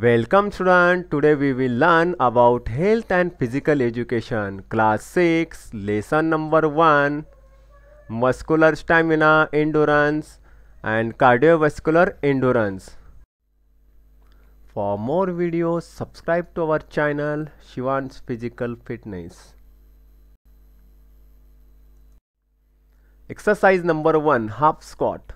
Welcome students, today we will learn about health and physical education, class 6, lesson number 1, muscular stamina, endurance and cardiovascular endurance. For more videos, subscribe to our channel Shivan's Physical Fitness. Exercise number 1, half squat.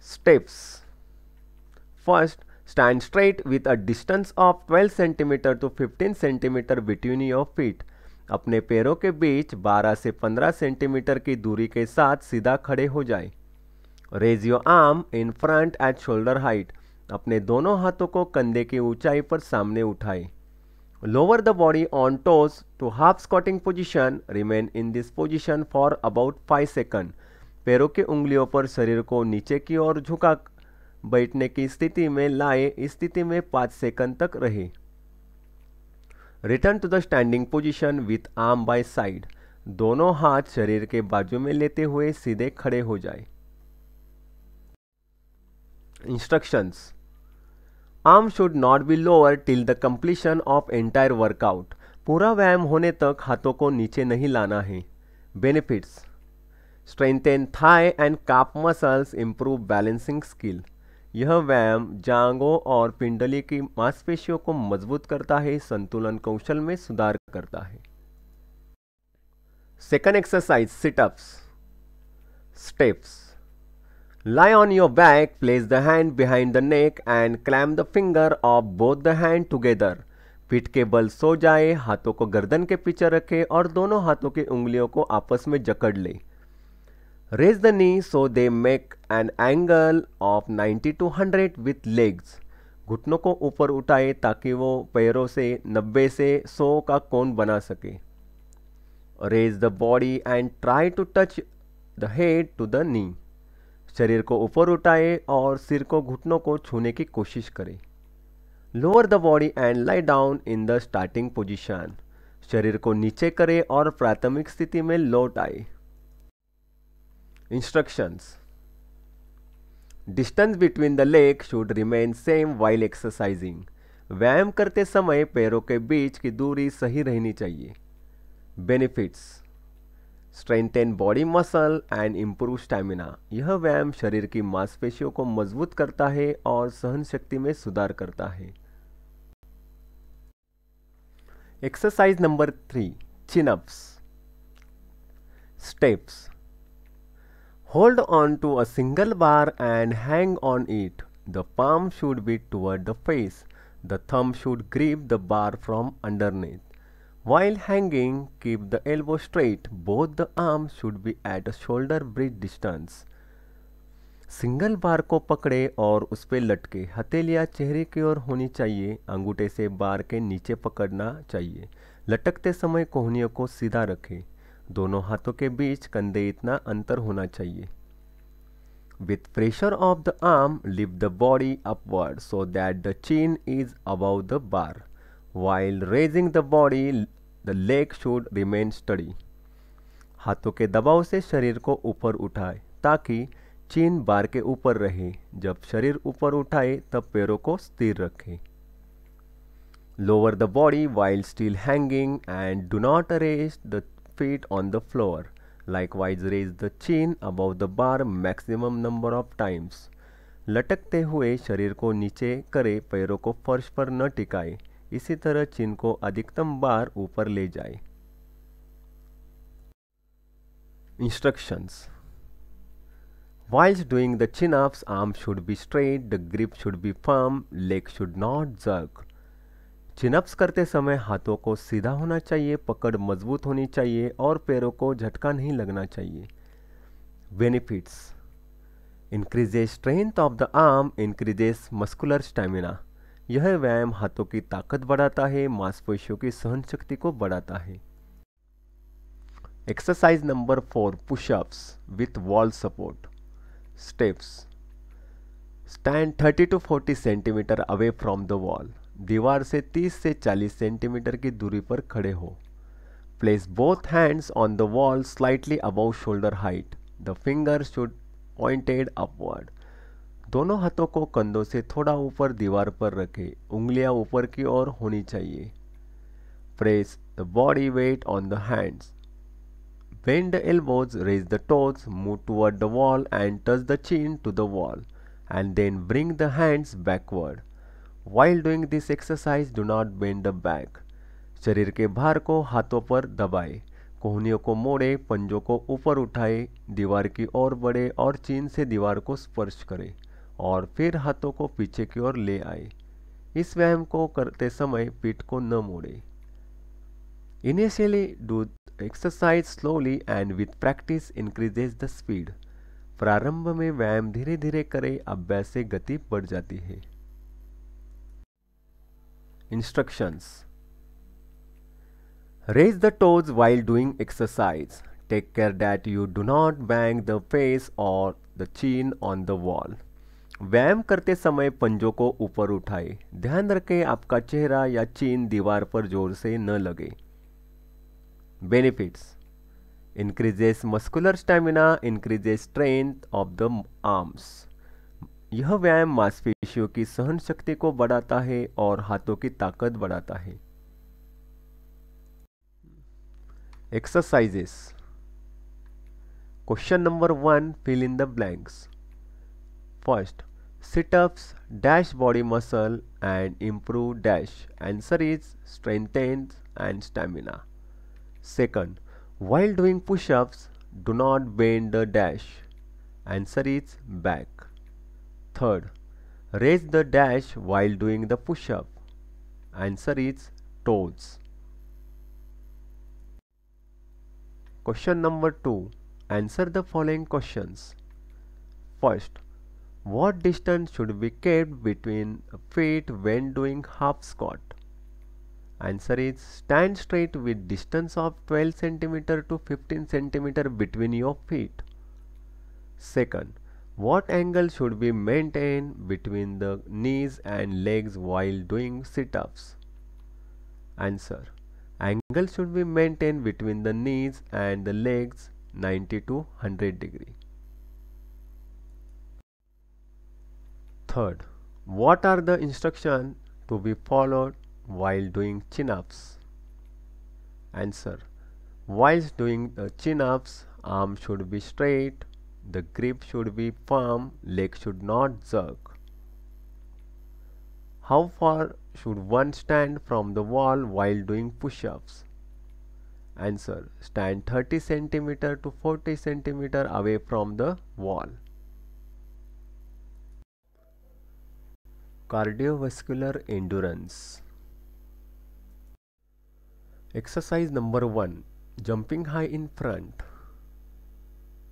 Steps. First, Stand straight with a distance of 12 cm to 15 cm between your feet. अपने पैरों के बीच 12 से 15 centimetre की दूरी के साथ सीधा खड़े हो जाए raise your arm in front at shoulder height अपने दोनों हाथों को कंधे की ऊंचाई पर सामने उठाए lower the body on toes to half squatting position remain in this position for about five second पैरों की उंगलियों पर शरीर को नीचे की ओर झुका बैठने की स्थिति में लाए स्थिति में पांच सेकंड तक रहे return to the standing position with arm by side दोनों हाथ शरीर के बाजू में लेते हुए सीधे खड़े हो जाए instructions arm should not be lower till the completion of entire workout पूरा व्यायाम होने तक हाथों को नीचे नहीं लाना है benefits strengthen thigh and calf muscles improve balancing skills यह व्यायाम जांगों और पिंडली की मांसपेशियों को मजबूत करता है संतुलन कौशल में सुधार करता है second exercise situps steps lie on your back place the hand behind the neck and clamp the finger of both the hand together पीठ के बल सो जाए हाथों को गर्दन के पीछे रखे और दोनों हाथों की उंगलियों को आपस में जकड़ ले Raise the knee so they make an angle of 90 to 100 with legs. घुटनों को ऊपर उठाए ताकि वो पैरों से 90 से 100 का कोण बना सके raise the body and try to touch the head to the knee शरीर को ऊपर उठाए और सिर को घुटनों को छूने की कोशिश करें lower the body and lie down in the starting position शरीर को नीचे करें और प्राथमिक स्थिति में लौट आए Instructions Distance between the leg should remain same while exercising. व्यायाम करते समय पैरों के बीच की दूरी सही रहनी चाहिए benefits strengthen body muscle and improve stamina यह व्यायाम शरीर की मांसपेशियों को मजबूत करता है और सहन शक्ति में सुधार करता है exercise number three chinups steps hold on to a single bar and hang on it the palm should be toward the face the thumb should grip the bar from under underneath while hanging keep the elbow straight both the arm should be at a shoulder bridge distance single bar को पकड़े और उस पर लटके हथेलियाँ चेहरे की ओर होनी चाहिए अंगूठे से बार के नीचे पकड़ना चाहिए लटकते समय कोहनियों को सीधा रखें दोनों हाथों के बीच कंधे इतना अंतर होना चाहिए with pressure of the arm लिव the body upward so that the chin is above the bar while raising the body the leg should remain steady हाथों के दबाव से शरीर को ऊपर उठाए ताकि चीन बार के ऊपर रहे जब शरीर ऊपर उठाए तब पैरों को स्थिर रखे lower the body while still hanging and do not rest the feet on the floor. Likewise, raise the chin above the bar maximum number of times. लटकते हुए शरीर को नीचे करे पैरों को फर्श पर न टिकाए इसी तरह चिन्ह को अधिकतम बार ऊपर ले जाए instructions while doing the chin ups arm should be straight the grip should be firm leg should not jerk chinups करते समय हाथों को सीधा होना चाहिए पकड़ मजबूत होनी चाहिए और पैरों को झटका नहीं लगना चाहिए benefits increases strength of the arm increases muscular stamina यह व्यायाम हाथों की ताकत बढ़ाता है मांसपेशियों की सहन शक्ति को बढ़ाता है exercise number four pushups with wall support steps stand 30 to 40 centimetre away from the wall दीवार से 30 से 40 सेंटीमीटर की दूरी पर खड़े हो place both hands on the wall slightly above shoulder height the finger should pointed upward दोनों हाथों को कंधों से थोड़ा ऊपर दीवार पर रखें उंगलियां ऊपर की ओर होनी चाहिए press the body weight on the hands bend the elbows raise the toes move toward the wall and touch the chin to the wall and then bring the hands backward while doing this exercise do not bend the back शरीर के भार को हाथों पर दबाए कोहनियों को मोड़े पंजों को ऊपर उठाए दीवार की ओर बढ़े और चीन से दीवार को स्पर्श करें और फिर हाथों को पीछे की ओर ले आए इस व्यायाम को करते समय पीठ को न मोड़े initially do exercise slowly and with practice increases the speed प्रारंभ में व्यायाम धीरे धीरे करें अभ्यास से गति बढ़ जाती है Instructions Raise the toes while doing exercise. Take care that you do not bang the face or the chin on the wall. व्यायाम करते समय पंजों को ऊपर उठाएं। ध्यान रखें आपका चेहरा या चीन दीवार पर जोर से न लगे benefits increases muscular stamina increases strength of the arms यह व्यायाम मांसपेशी पेशियों की सहन शक्ति को बढ़ाता है और हाथों की ताकत बढ़ाता है exercises question number one fill in the blanks first situps dash body muscle and improve dash answer is strength and stamina second while doing pushups do not bend the dash answer is back third Raise the dash while doing the push-up. Answer is toes. Question number 2. Answer the following questions. First, what distance should be kept between feet when doing half squat? Answer is stand straight with distance of 12 cm to 15 cm between your feet. Second, what angle should be maintained between the knees and legs while doing sit-ups? Answer. Angle should be maintained between the knees and the legs 90 to 100 degree. Third, what are the instructions to be followed while doing chin-ups? Answer. Whilst doing the chin-ups, arm should be straight, the grip should be firm, leg should not jerk. How far should one stand from the wall while doing push-ups? Answer. Stand 30 cm to 40 cm away from the wall. Cardiovascular endurance Exercise number 1. Jumping high in front.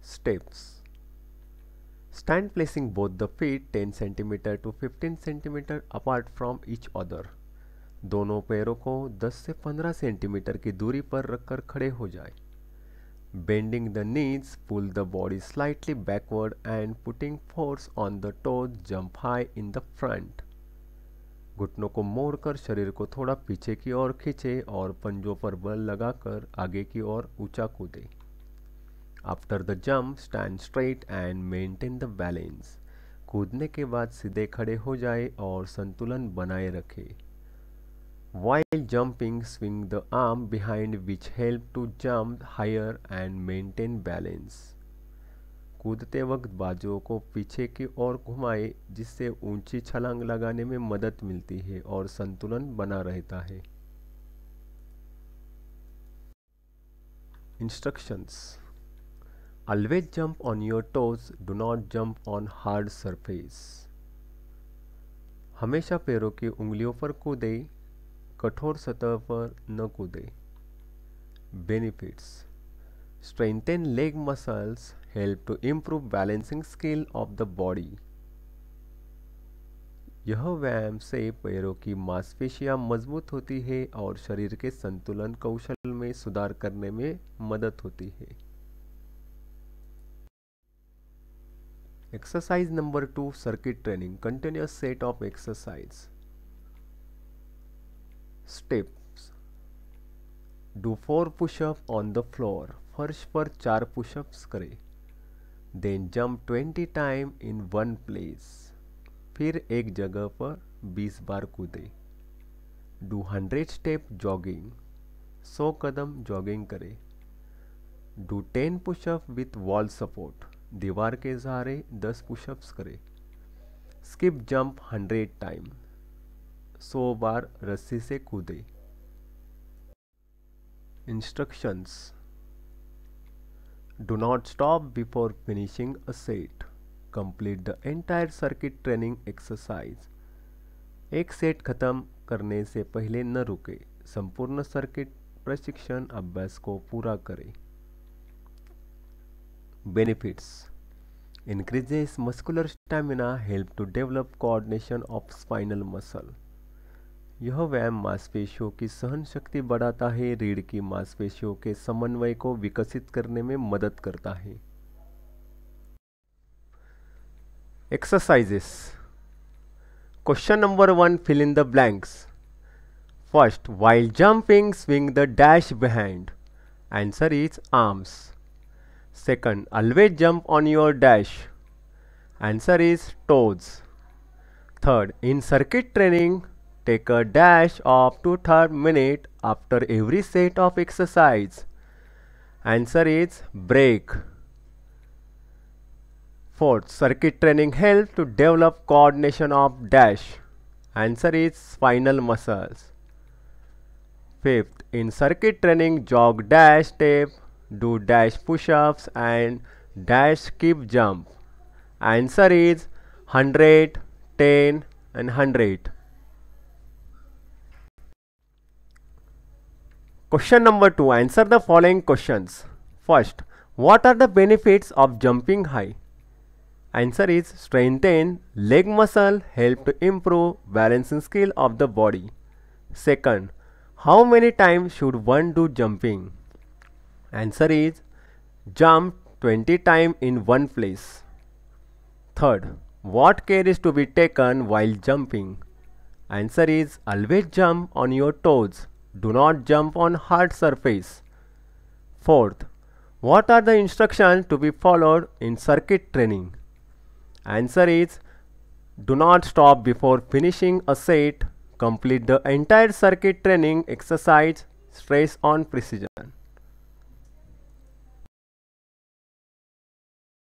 Steps Stand placing both the feet 10 cm to 15 cm apart from each other. दोनों पैरों को 10 से 15 centimetre की दूरी पर रखकर खड़े हो जाए bending the knees pull the body slightly backward and putting force on the toe jump high in the front घुटनों को मोड़कर शरीर को थोड़ा पीछे की ओर खींचे और पंजों पर बल लगाकर आगे की ओर ऊंचा कूदें after the jump stand straight and maintain the balance कूदने के बाद सीधे खड़े हो जाए और संतुलन बनाए रखे while jumping swing the arm behind which help to jump higher and maintain balance कूदते वक्त बाजुओं को पीछे की ओर घुमाए जिससे ऊंची छलांग लगाने में मदद मिलती है और संतुलन बना रहता है instructions always jump on your toes do not jump on hard surface हमेशा पैरों की उंगलियों पर कूदे कठोर सतह पर न कूदे benefits strengthen leg muscles help to improve balancing skill of the body यह व्यायाम से पैरों की मांसपेशियां मजबूत होती है और शरीर के संतुलन कौशल में सुधार करने में मदद होती है exercise number two circuit training continuous set of exercise step do four pushup on the floor फर्श पर चार पुशअप करें then jump twenty time in one place फिर एक जगह पर बीस बार कूदे डू हंड्रेड स्टेप जॉगिंग सौ कदम जॉगिंग करें do ten pushup with wall support दीवार के सहारे दस पुशअप्स करें स्किप जंप हंड्रेड टाइम सौ बार रस्सी से कूदे instructions Do not stop before finishing a set. Complete the entire circuit training exercise. एक सेट खत्म करने से पहले न रुके संपूर्ण सर्किट प्रशिक्षण अभ्यास को पूरा करें Benefits Increases muscular stamina, help to develop coordination of spinal muscle. यह व्यायाम मांसपेशियों की सहन शक्ति बढ़ाता है रीढ़ की मांसपेशियों के समन्वय को विकसित करने में मदद करता है exercises question number one fill in the blanks first while jumping swing the dash behind answer is arms Second, always jump on your dash. Answer is toes. Third, in circuit training, take a dash of 2 third minute after every set of exercise. Answer is break. Fourth, circuit training helps to develop coordination of dash. Answer is spinal muscles. Fifth, in circuit training, jog dash tape do dash push-ups and dash skip jump answer is 100 10 and 100 question number 2 answer the following questions first what are the benefits of jumping high answer is strengthen leg muscle help to improve balancing skill of the body second how many times should one do jumping Answer is jump 20 times in one place. Third, what care is to be taken while jumping? Answer is always jump on your toes. Do not jump on hard surface. Fourth, what are the instructions to be followed in circuit training? Answer is do not stop before finishing a set. Complete the entire circuit training exercise. Stress on precision.